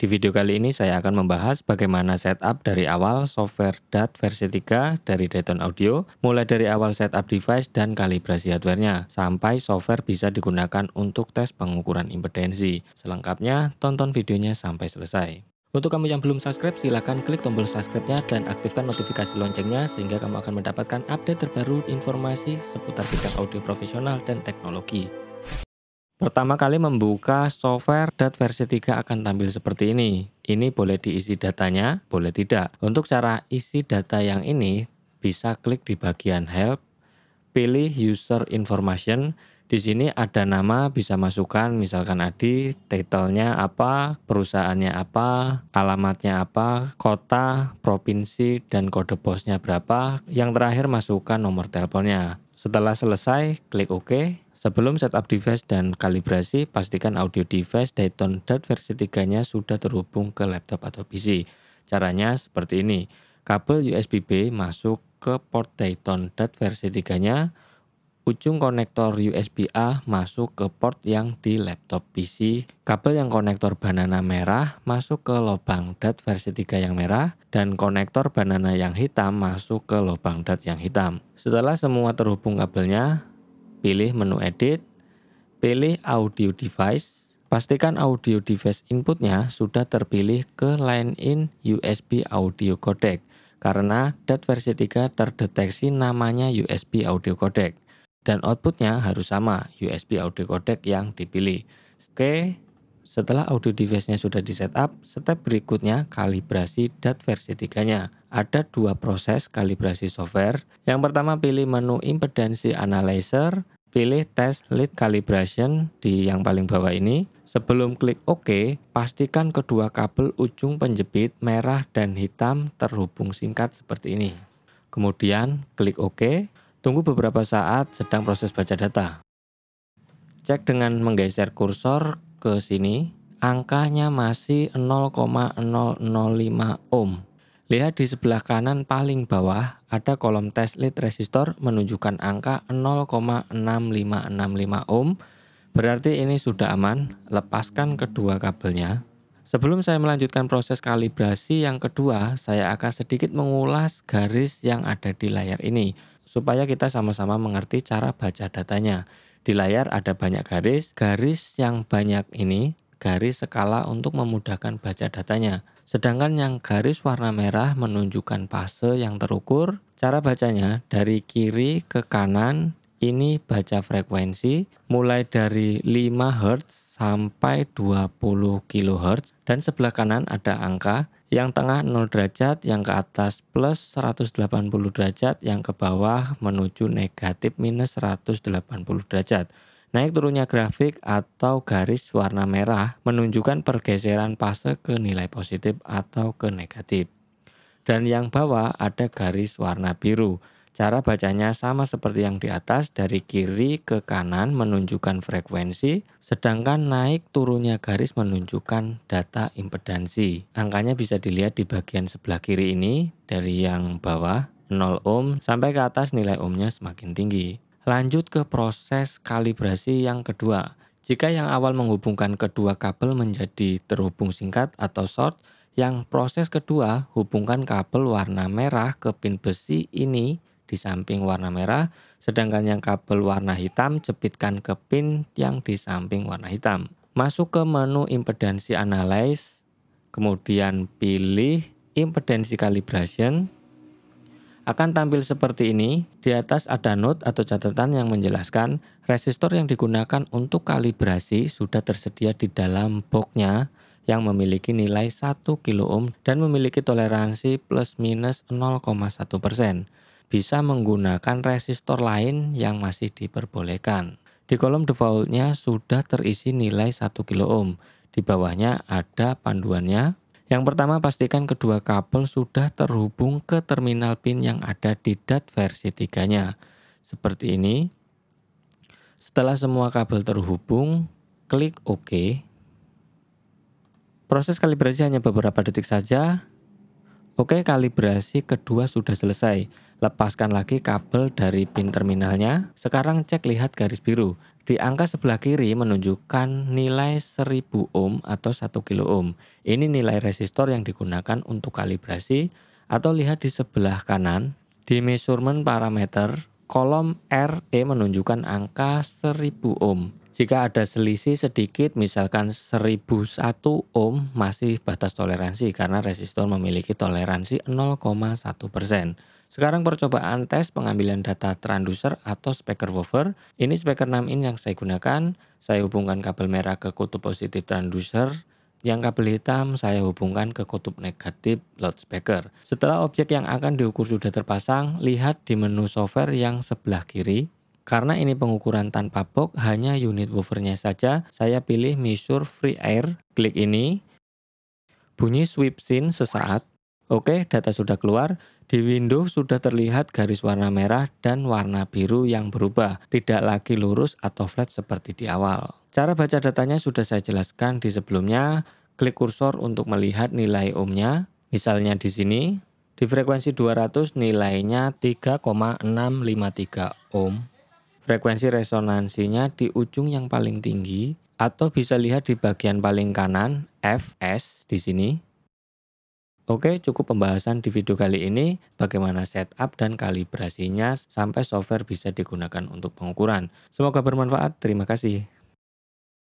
Di video kali ini saya akan membahas bagaimana setup dari awal software DAT versi 3 dari Dayton Audio, mulai dari awal setup device dan kalibrasi hardware-nya, sampai software bisa digunakan untuk tes pengukuran impedansi. Selengkapnya, tonton videonya sampai selesai. Untuk kamu yang belum subscribe, silahkan klik tombol subscribe-nya dan aktifkan notifikasi loncengnya sehingga kamu akan mendapatkan update terbaru informasi seputar bidang audio profesional dan teknologi. Pertama kali membuka software dat versi 3 akan tampil seperti ini. Ini boleh diisi datanya, boleh tidak. Untuk cara isi data yang ini, bisa klik di bagian help, pilih user information, di sini ada nama bisa masukkan misalkan Adi, title apa, perusahaannya apa, alamatnya apa, kota, provinsi, dan kode posnya berapa. Yang terakhir masukkan nomor teleponnya. Setelah selesai, klik OK. Sebelum setup device dan kalibrasi, pastikan audio device Dayton DAT versi 3-nya sudah terhubung ke laptop atau PC. Caranya seperti ini. Kabel USB-B masuk ke port Dayton DAT versi 3-nya, ujung konektor USB-A masuk ke port yang di laptop PC, kabel yang konektor banana merah masuk ke lubang DAT versi 3 yang merah, dan konektor banana yang hitam masuk ke lubang DAT yang hitam. Setelah semua terhubung kabelnya, Pilih menu edit, pilih audio device, pastikan audio device inputnya sudah terpilih ke line in USB audio codec karena DAT versi 3 terdeteksi namanya USB audio codec dan outputnya harus sama USB audio codec yang dipilih. Oke, setelah audio device-nya sudah di setup, step berikutnya kalibrasi DAT versi 3-nya ada dua proses kalibrasi software. Yang pertama pilih menu impedansi analyzer, pilih tes lead calibration di yang paling bawah ini. Sebelum klik OK, pastikan kedua kabel ujung penjepit merah dan hitam terhubung singkat seperti ini. Kemudian klik OK, tunggu beberapa saat sedang proses baca data. Cek dengan menggeser kursor ke sini, angkanya masih 0,005 ohm. Lihat di sebelah kanan paling bawah ada kolom tes lead resistor menunjukkan angka 0,6565 ohm. Berarti ini sudah aman, lepaskan kedua kabelnya. Sebelum saya melanjutkan proses kalibrasi yang kedua, saya akan sedikit mengulas garis yang ada di layar ini supaya kita sama-sama mengerti cara baca datanya. Di layar ada banyak garis, garis yang banyak ini garis skala untuk memudahkan baca datanya. Sedangkan yang garis warna merah menunjukkan fase yang terukur. Cara bacanya dari kiri ke kanan ini baca frekuensi mulai dari 5 Hz sampai 20 kHz dan sebelah kanan ada angka yang tengah 0 derajat, yang ke atas plus 180 derajat, yang ke bawah menuju negatif minus 180 derajat. Naik turunnya grafik atau garis warna merah menunjukkan pergeseran fase ke nilai positif atau ke negatif. Dan yang bawah ada garis warna biru. Cara bacanya sama seperti yang di atas, dari kiri ke kanan menunjukkan frekuensi, sedangkan naik turunnya garis menunjukkan data impedansi. Angkanya bisa dilihat di bagian sebelah kiri ini, dari yang bawah 0 ohm sampai ke atas nilai ohmnya semakin tinggi. Lanjut ke proses kalibrasi yang kedua. Jika yang awal menghubungkan kedua kabel menjadi terhubung singkat atau short, yang proses kedua hubungkan kabel warna merah ke pin besi ini di samping warna merah, sedangkan yang kabel warna hitam jepitkan ke pin yang di samping warna hitam. Masuk ke menu impedansi analyze, kemudian pilih impedansi calibration, akan tampil seperti ini. Di atas ada note atau catatan yang menjelaskan resistor yang digunakan untuk kalibrasi sudah tersedia di dalam boxnya yang memiliki nilai 1 kilo ohm dan memiliki toleransi plus minus 0,1 persen. Bisa menggunakan resistor lain yang masih diperbolehkan. Di kolom defaultnya sudah terisi nilai 1 kilo ohm. Di bawahnya ada panduannya yang pertama, pastikan kedua kabel sudah terhubung ke terminal pin yang ada di DAT versi 3-nya. Seperti ini. Setelah semua kabel terhubung, klik OK. Proses kalibrasi hanya beberapa detik saja. Oke, kalibrasi kedua sudah selesai. Lepaskan lagi kabel dari pin terminalnya. Sekarang cek lihat garis biru. Di angka sebelah kiri menunjukkan nilai 1000 ohm atau 1 kilo ohm. Ini nilai resistor yang digunakan untuk kalibrasi atau lihat di sebelah kanan di measurement parameter kolom RE menunjukkan angka 1000 ohm. Jika ada selisih sedikit misalkan 1001 ohm masih batas toleransi karena resistor memiliki toleransi 0,1%. Sekarang percobaan tes pengambilan data transducer atau speaker woofer. Ini speaker 6 in yang saya gunakan. Saya hubungkan kabel merah ke kutub positif transducer. Yang kabel hitam saya hubungkan ke kutub negatif loudspeaker. Setelah objek yang akan diukur sudah terpasang, lihat di menu software yang sebelah kiri. Karena ini pengukuran tanpa box, hanya unit woofernya saja, saya pilih measure free air. Klik ini. Bunyi sweep scene sesaat. Oke, data sudah keluar. Di window sudah terlihat garis warna merah dan warna biru yang berubah, tidak lagi lurus atau flat seperti di awal. Cara baca datanya sudah saya jelaskan di sebelumnya, klik kursor untuk melihat nilai ohmnya, misalnya di sini, di frekuensi 200 nilainya 3,653 ohm. Frekuensi resonansinya di ujung yang paling tinggi, atau bisa lihat di bagian paling kanan, Fs di sini, Oke, cukup pembahasan di video kali ini bagaimana setup dan kalibrasinya sampai software bisa digunakan untuk pengukuran. Semoga bermanfaat. Terima kasih.